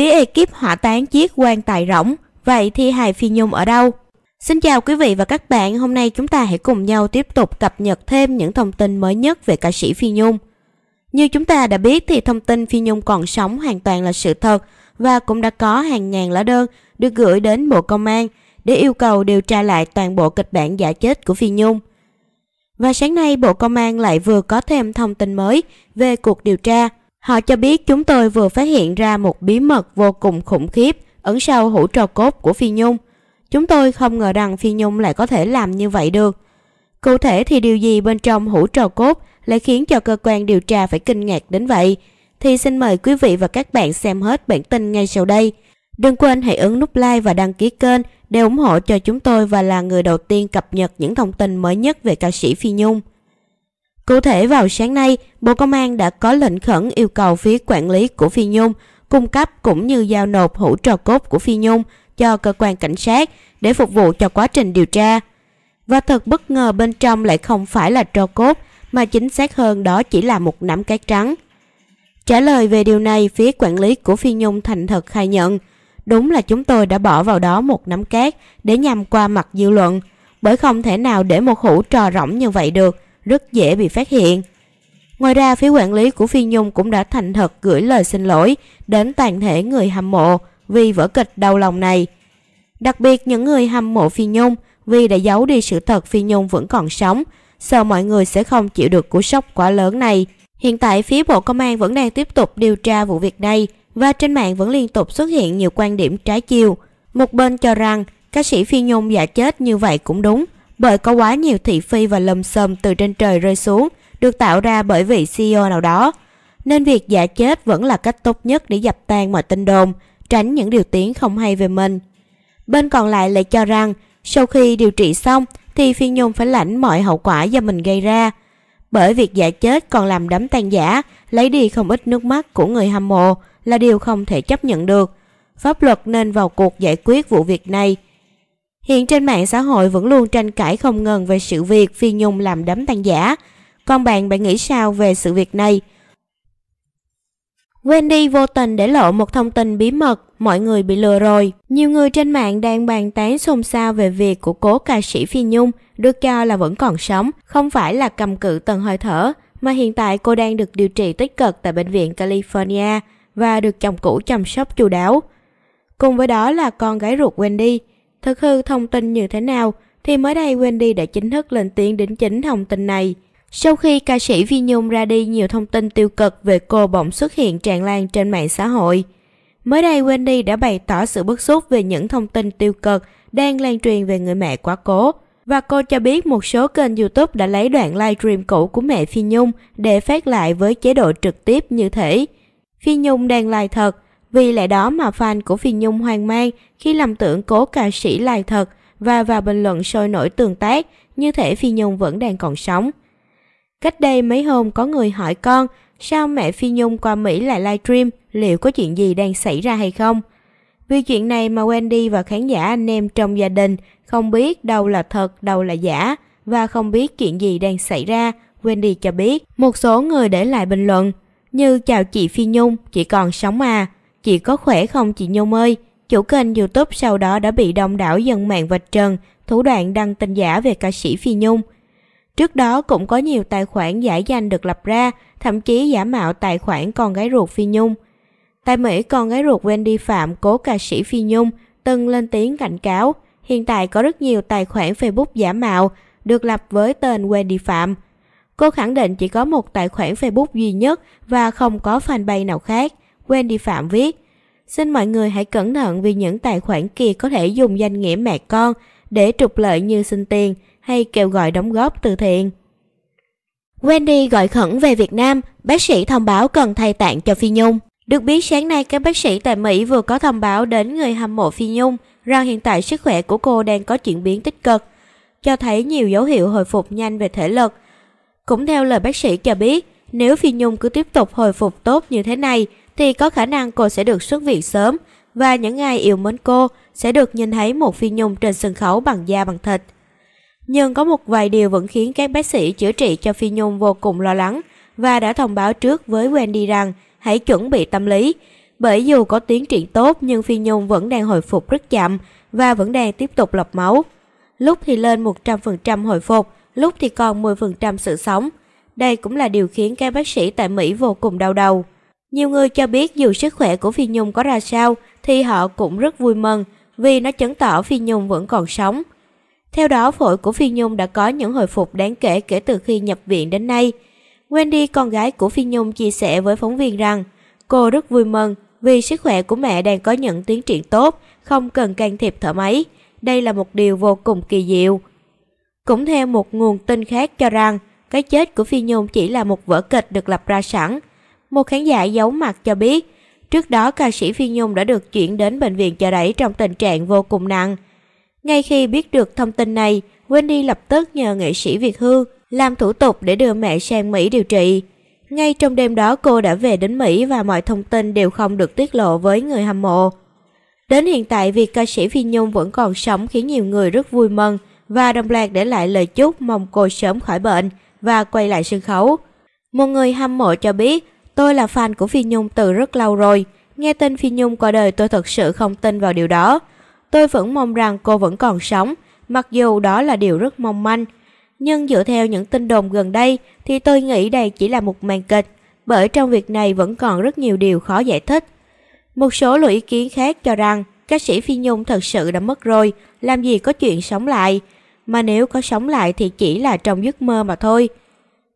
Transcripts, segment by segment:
Phía ekip hỏa táng chiếc quan tài rỗng, vậy thi hài Phi Nhung ở đâu? Xin chào quý vị và các bạn, hôm nay chúng ta hãy cùng nhau tiếp tục cập nhật thêm những thông tin mới nhất về ca sĩ Phi Nhung. Như chúng ta đã biết thì thông tin Phi Nhung còn sống hoàn toàn là sự thật và cũng đã có hàng ngàn lá đơn được gửi đến Bộ Công an để yêu cầu điều tra lại toàn bộ kịch bản giả chết của Phi Nhung. Và sáng nay Bộ Công an lại vừa có thêm thông tin mới về cuộc điều tra Họ cho biết chúng tôi vừa phát hiện ra một bí mật vô cùng khủng khiếp ẩn sau hũ trò cốt của Phi Nhung. Chúng tôi không ngờ rằng Phi Nhung lại có thể làm như vậy được. Cụ thể thì điều gì bên trong hũ trò cốt lại khiến cho cơ quan điều tra phải kinh ngạc đến vậy? Thì xin mời quý vị và các bạn xem hết bản tin ngay sau đây. Đừng quên hãy ấn nút like và đăng ký kênh để ủng hộ cho chúng tôi và là người đầu tiên cập nhật những thông tin mới nhất về ca sĩ Phi Nhung. Cụ thể vào sáng nay, Bộ Công an đã có lệnh khẩn yêu cầu phía quản lý của Phi Nhung cung cấp cũng như giao nộp hũ trò cốt của Phi Nhung cho cơ quan cảnh sát để phục vụ cho quá trình điều tra. Và thật bất ngờ bên trong lại không phải là trò cốt mà chính xác hơn đó chỉ là một nắm cát trắng. Trả lời về điều này, phía quản lý của Phi Nhung thành thật khai nhận, đúng là chúng tôi đã bỏ vào đó một nắm cát để nhằm qua mặt dư luận, bởi không thể nào để một hũ trò rỗng như vậy được – rất dễ bị phát hiện. Ngoài ra, phía quản lý của Phi Nhung cũng đã thành thật gửi lời xin lỗi đến toàn thể người hâm mộ vì vở kịch đau lòng này. Đặc biệt những người hâm mộ Phi Nhung vì đã giấu đi sự thật Phi Nhung vẫn còn sống, sợ mọi người sẽ không chịu được cú sốc quá lớn này. Hiện tại phía Bộ Công an vẫn đang tiếp tục điều tra vụ việc này và trên mạng vẫn liên tục xuất hiện nhiều quan điểm trái chiều. Một bên cho rằng ca sĩ Phi Nhung giả chết như vậy cũng đúng, bởi có quá nhiều thị phi và lầm sầm từ trên trời rơi xuống được tạo ra bởi vị CEO nào đó. Nên việc giả chết vẫn là cách tốt nhất để dập tan mọi tin đồn, tránh những điều tiếng không hay về mình. Bên còn lại lại cho rằng, sau khi điều trị xong thì Phi Nhung phải lãnh mọi hậu quả do mình gây ra. Bởi việc giả chết còn làm đám tan giả, lấy đi không ít nước mắt của người hâm mộ là điều không thể chấp nhận được. Pháp luật nên vào cuộc giải quyết vụ việc này – Hiện trên mạng xã hội vẫn luôn tranh cãi không ngừng về sự việc Phi Nhung làm đấm tan giả. Còn bạn, bạn nghĩ sao về sự việc này? Wendy vô tình để lộ một thông tin bí mật, mọi người bị lừa rồi. Nhiều người trên mạng đang bàn tán xôn xao về việc của cố ca sĩ Phi Nhung được cho là vẫn còn sống, không phải là cầm cự tầng hơi thở, mà hiện tại cô đang được điều trị tích cực tại bệnh viện California và được chồng cũ chăm sóc chu đáo. Cùng với đó là con gái ruột Wendy, thực hư thông tin như thế nào thì mới đây Wendy đã chính thức lên tiếng đính chính thông tin này. Sau khi ca sĩ Vi Nhung ra đi nhiều thông tin tiêu cực về cô bỗng xuất hiện tràn lan trên mạng xã hội. Mới đây Wendy đã bày tỏ sự bức xúc về những thông tin tiêu cực đang lan truyền về người mẹ quá cố. Và cô cho biết một số kênh YouTube đã lấy đoạn livestream cũ của mẹ Phi Nhung để phát lại với chế độ trực tiếp như thế. Phi Nhung đang live thật, vì lẽ đó mà fan của Phi Nhung hoang mang khi làm tưởng cố ca sĩ lai thật và vào bình luận sôi nổi tương tác như thể Phi Nhung vẫn đang còn sống. Cách đây mấy hôm có người hỏi con sao mẹ Phi Nhung qua Mỹ lại livestream liệu có chuyện gì đang xảy ra hay không. Vì chuyện này mà Wendy và khán giả anh em trong gia đình không biết đâu là thật, đâu là giả và không biết chuyện gì đang xảy ra, Wendy cho biết. Một số người để lại bình luận như chào chị Phi Nhung, chị còn sống à, Chị có khỏe không chị Nhung ơi? Chủ kênh YouTube sau đó đã bị đông đảo dân mạng vạch trần thủ đoạn đăng tin giả về ca sĩ Phi Nhung. Trước đó cũng có nhiều tài khoản giả danh được lập ra, thậm chí giả mạo tài khoản con gái ruột Phi Nhung. Tại Mỹ, con gái ruột Wendy Phạm, cố ca sĩ Phi Nhung, từng lên tiếng cảnh cáo. Hiện tại có rất nhiều tài khoản Facebook giả mạo được lập với tên Wendy Phạm. Cô khẳng định chỉ có một tài khoản Facebook duy nhất và không có fanpage nào khác. Wendy Phạm viết, xin mọi người hãy cẩn thận vì những tài khoản kia có thể dùng danh nghĩa mẹ con để trục lợi như xin tiền hay kêu gọi đóng góp từ thiện. Wendy gọi khẩn về Việt Nam, bác sĩ thông báo cần thay tạng cho Phi Nhung. Được biết sáng nay các bác sĩ tại Mỹ vừa có thông báo đến người hâm mộ Phi Nhung rằng hiện tại sức khỏe của cô đang có chuyển biến tích cực, cho thấy nhiều dấu hiệu hồi phục nhanh về thể lực. Cũng theo lời bác sĩ cho biết, nếu Phi Nhung cứ tiếp tục hồi phục tốt như thế này, thì có khả năng cô sẽ được xuất viện sớm và những ai yêu mến cô sẽ được nhìn thấy một Phi Nhung trên sân khấu bằng da bằng thịt. Nhưng có một vài điều vẫn khiến các bác sĩ chữa trị cho Phi Nhung vô cùng lo lắng và đã thông báo trước với Wendy rằng hãy chuẩn bị tâm lý. Bởi dù có tiến triển tốt nhưng Phi Nhung vẫn đang hồi phục rất chậm và vẫn đang tiếp tục lọc máu. Lúc thì lên 100% hồi phục, lúc thì còn 10% sự sống. Đây cũng là điều khiến các bác sĩ tại Mỹ vô cùng đau đầu. Nhiều người cho biết dù sức khỏe của Phi Nhung có ra sao thì họ cũng rất vui mừng vì nó chứng tỏ Phi Nhung vẫn còn sống. Theo đó, phổi của Phi Nhung đã có những hồi phục đáng kể kể từ khi nhập viện đến nay. Wendy, con gái của Phi Nhung chia sẻ với phóng viên rằng cô rất vui mừng vì sức khỏe của mẹ đang có những tiến triển tốt, không cần can thiệp thở máy. Đây là một điều vô cùng kỳ diệu. Cũng theo một nguồn tin khác cho rằng, cái chết của Phi Nhung chỉ là một vở kịch được lập ra sẵn – một khán giả giấu mặt cho biết, trước đó ca sĩ Phi Nhung đã được chuyển đến bệnh viện chợ đẩy trong tình trạng vô cùng nặng. Ngay khi biết được thông tin này, Wendy lập tức nhờ nghệ sĩ Việt Hương làm thủ tục để đưa mẹ sang Mỹ điều trị. Ngay trong đêm đó cô đã về đến Mỹ và mọi thông tin đều không được tiết lộ với người hâm mộ. Đến hiện tại, việc ca sĩ Phi Nhung vẫn còn sống khiến nhiều người rất vui mừng và đồng loạt để lại lời chúc mong cô sớm khỏi bệnh và quay lại sân khấu. Một người hâm mộ cho biết Tôi là fan của Phi Nhung từ rất lâu rồi. Nghe tin Phi Nhung qua đời tôi thật sự không tin vào điều đó. Tôi vẫn mong rằng cô vẫn còn sống, mặc dù đó là điều rất mong manh. Nhưng dựa theo những tin đồn gần đây thì tôi nghĩ đây chỉ là một màn kịch, bởi trong việc này vẫn còn rất nhiều điều khó giải thích. Một số luận ý kiến khác cho rằng ca sĩ Phi Nhung thật sự đã mất rồi, làm gì có chuyện sống lại. Mà nếu có sống lại thì chỉ là trong giấc mơ mà thôi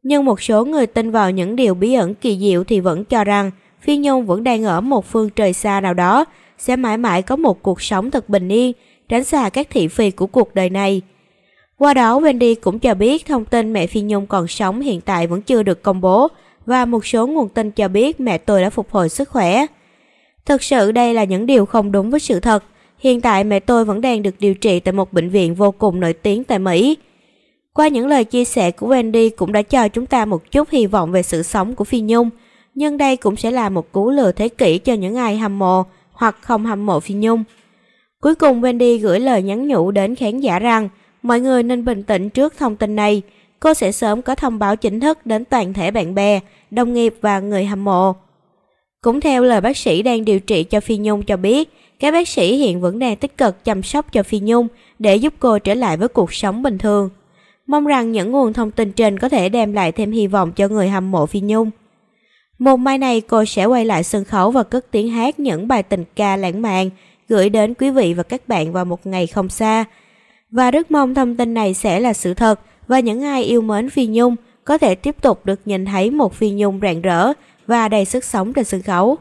nhưng một số người tin vào những điều bí ẩn kỳ diệu thì vẫn cho rằng Phi Nhung vẫn đang ở một phương trời xa nào đó, sẽ mãi mãi có một cuộc sống thật bình yên, tránh xa các thị phi của cuộc đời này. Qua đó, Wendy cũng cho biết thông tin mẹ Phi Nhung còn sống hiện tại vẫn chưa được công bố và một số nguồn tin cho biết mẹ tôi đã phục hồi sức khỏe. Thực sự đây là những điều không đúng với sự thật. Hiện tại mẹ tôi vẫn đang được điều trị tại một bệnh viện vô cùng nổi tiếng tại Mỹ. Qua những lời chia sẻ của Wendy cũng đã cho chúng ta một chút hy vọng về sự sống của Phi Nhung, nhưng đây cũng sẽ là một cú lừa thế kỷ cho những ai hâm mộ hoặc không hâm mộ Phi Nhung. Cuối cùng Wendy gửi lời nhắn nhủ đến khán giả rằng mọi người nên bình tĩnh trước thông tin này. Cô sẽ sớm có thông báo chính thức đến toàn thể bạn bè, đồng nghiệp và người hâm mộ. Cũng theo lời bác sĩ đang điều trị cho Phi Nhung cho biết, các bác sĩ hiện vẫn đang tích cực chăm sóc cho Phi Nhung để giúp cô trở lại với cuộc sống bình thường. Mong rằng những nguồn thông tin trên có thể đem lại thêm hy vọng cho người hâm mộ Phi Nhung. Một mai này cô sẽ quay lại sân khấu và cất tiếng hát những bài tình ca lãng mạn gửi đến quý vị và các bạn vào một ngày không xa. Và rất mong thông tin này sẽ là sự thật và những ai yêu mến Phi Nhung có thể tiếp tục được nhìn thấy một Phi Nhung rạng rỡ và đầy sức sống trên sân khấu.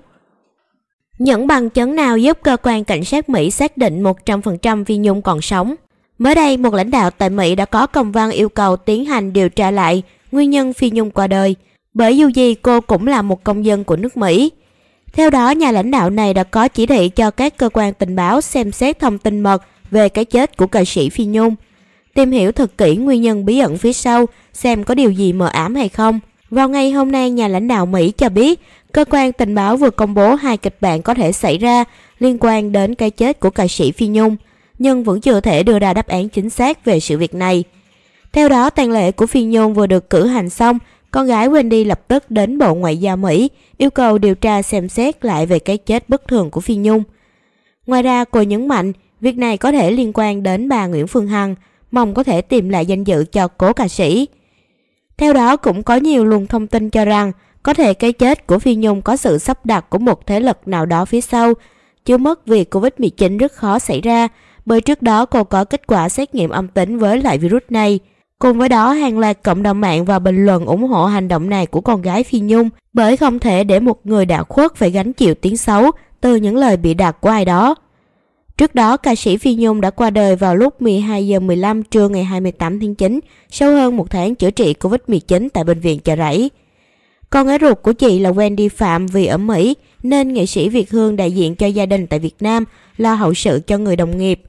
Những bằng chứng nào giúp cơ quan cảnh sát Mỹ xác định 100% Phi Nhung còn sống? Mới đây, một lãnh đạo tại Mỹ đã có công văn yêu cầu tiến hành điều tra lại nguyên nhân Phi Nhung qua đời, bởi dù gì cô cũng là một công dân của nước Mỹ. Theo đó, nhà lãnh đạo này đã có chỉ thị cho các cơ quan tình báo xem xét thông tin mật về cái chết của ca sĩ Phi Nhung, tìm hiểu thật kỹ nguyên nhân bí ẩn phía sau, xem có điều gì mờ ám hay không. Vào ngày hôm nay, nhà lãnh đạo Mỹ cho biết, cơ quan tình báo vừa công bố hai kịch bản có thể xảy ra liên quan đến cái chết của ca sĩ Phi Nhung – nhưng vẫn chưa thể đưa ra đáp án chính xác về sự việc này. Theo đó, tang lễ của Phi Nhung vừa được cử hành xong, con gái Wendy lập tức đến Bộ Ngoại giao Mỹ yêu cầu điều tra xem xét lại về cái chết bất thường của Phi Nhung. Ngoài ra, cô nhấn mạnh việc này có thể liên quan đến bà Nguyễn Phương Hằng, mong có thể tìm lại danh dự cho cố ca sĩ. Theo đó, cũng có nhiều luồng thông tin cho rằng có thể cái chết của Phi Nhung có sự sắp đặt của một thế lực nào đó phía sau. Chứ mất vì Covid-19 rất khó xảy ra bởi trước đó cô có kết quả xét nghiệm âm tính với loại virus này. Cùng với đó, hàng loạt cộng đồng mạng và bình luận ủng hộ hành động này của con gái Phi Nhung bởi không thể để một người đạo khuất phải gánh chịu tiếng xấu từ những lời bị đặt của ai đó. Trước đó, ca sĩ Phi Nhung đã qua đời vào lúc 12 giờ 15 trưa ngày 28 tháng 9, sau hơn một tháng chữa trị COVID-19 tại bệnh viện Chợ Rẫy. Con gái ruột của chị là Wendy Phạm vì ở Mỹ, nên nghệ sĩ Việt Hương đại diện cho gia đình tại Việt Nam lo hậu sự cho người đồng nghiệp.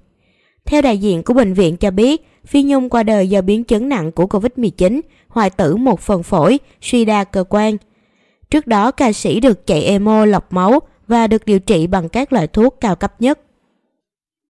Theo đại diện của bệnh viện cho biết, Phi Nhung qua đời do biến chứng nặng của Covid-19, hoại tử một phần phổi, suy đa cơ quan. Trước đó, ca sĩ được chạy emo lọc máu và được điều trị bằng các loại thuốc cao cấp nhất.